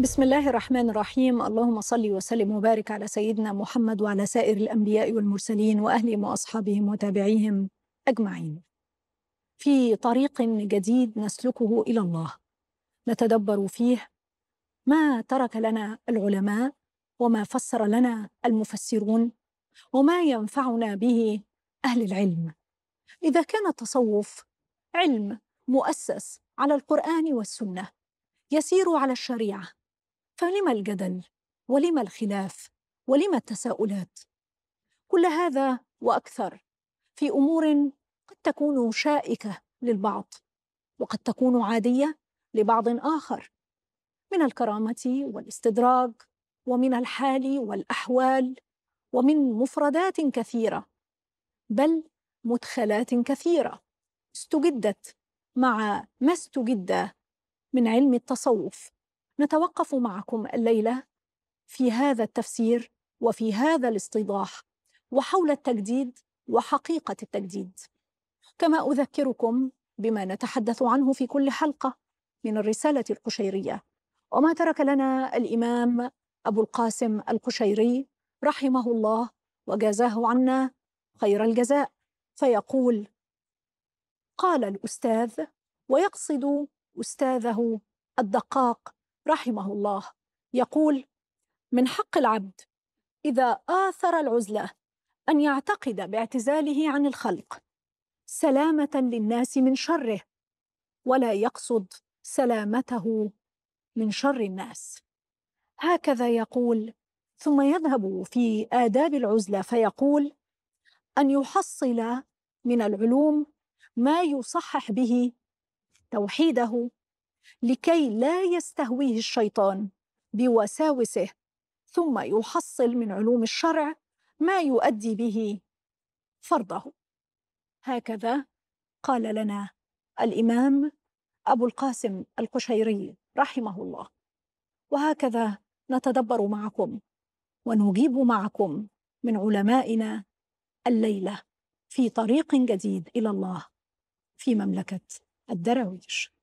بسم الله الرحمن الرحيم اللهم صل وسلم وبارك على سيدنا محمد وعلى سائر الانبياء والمرسلين واهلهم واصحابهم وتابعيهم اجمعين في طريق جديد نسلكه الى الله نتدبر فيه ما ترك لنا العلماء وما فسر لنا المفسرون وما ينفعنا به اهل العلم اذا كان التصوف علم مؤسس على القران والسنه يسير على الشريعه فلما الجدل ولما الخلاف ولما التساؤلات كل هذا واكثر في امور قد تكون شائكه للبعض وقد تكون عاديه لبعض اخر من الكرامه والاستدراج ومن الحال والاحوال ومن مفردات كثيره بل مدخلات كثيره استجدت مع ما استجد من علم التصوف نتوقف معكم الليله في هذا التفسير وفي هذا الاستيضاح وحول التجديد وحقيقه التجديد كما اذكركم بما نتحدث عنه في كل حلقه من الرساله القشيريه وما ترك لنا الامام ابو القاسم القشيري رحمه الله وجازاه عنا خير الجزاء فيقول قال الاستاذ ويقصد استاذه الدقاق رحمه الله يقول من حق العبد اذا اثر العزله ان يعتقد باعتزاله عن الخلق سلامه للناس من شره ولا يقصد سلامته من شر الناس هكذا يقول ثم يذهب في آداب العزلة فيقول أن يحصل من العلوم ما يصحح به توحيده لكي لا يستهويه الشيطان بوساوسه ثم يحصل من علوم الشرع ما يؤدي به فرضه هكذا قال لنا الامام ابو القاسم القشيري رحمه الله وهكذا نتدبر معكم ونجيب معكم من علمائنا الليله في طريق جديد الى الله في مملكه الدراويش